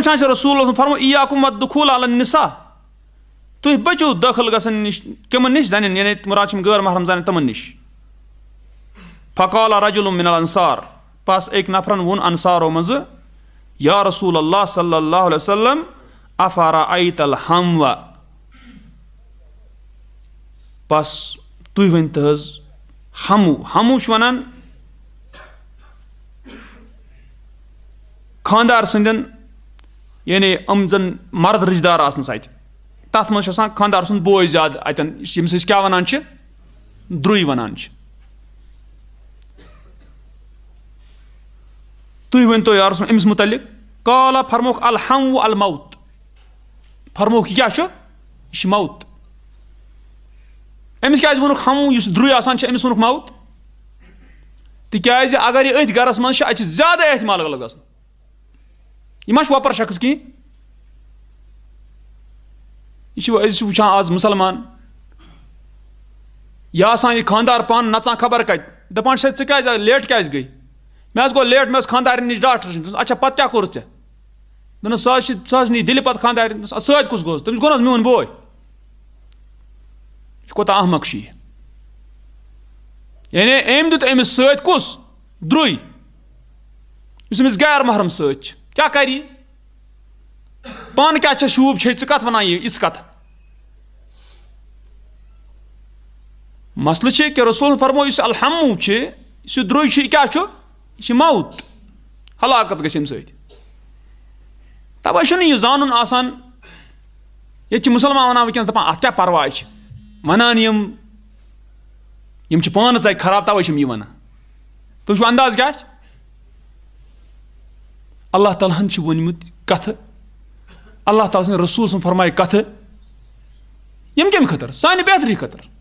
وچان رسول فرمو رسولمت تھی بچو دخل نش گنش زن رات غیر محرم زن تمن نش فقال رجل من الانصار پس ایک نفرن ون انصارو مز یا رسول اللہ صلی اللہ علیہ وسلم پس تھی ون تز ہمو ہمو ونان خاندار سدن یعنی ام زن مرد رشدار آنس اتہ تر مجھے خاندار سوئے زیادہ اتنس کیا در و تو تم امس متعلق کالا آسان چھُ أمِس ووٚنُکھ یہ کیا چھ یہِ أتھۍ اس منٛز آنکھ اَتہِ تر گرس مزہ غلط گھن یہ ما و ورپ شخص کھین یہ وچان آج مسلمان یہاں خاندار پان ن خبر کتنے دے سکے لیٹ کئی مہا گو لیٹ مہس خاندار نش ڈاکٹرس نا اچھا پتہ کھا کچھ دس سی سی دل پہ خاندار آ میون بوے یہِ بو احمق چھُ یہِ یعنی أمۍ دیُت أمِس سۭتۍ کُس درٛوے یُس أمِس غیر محرم سۭتۍ چھُ کیا کری پان کیا شوب کتھ ونان کتھ ٹھنک کت مسلسہ رسول فرمو فرمس الحمو ہے اس درج ہے یہ کیا چھ موت ہلاکت گھم سو چھ زان آسلمان وان وس دان ات پوا پانی خراب تو یہ ون تنداز کیا اللہ تعالیٰ ہن مت کت اللہ تعالیٰ سن رسول سن فرمائے کت یم کم خطر سانہ بہتری خطر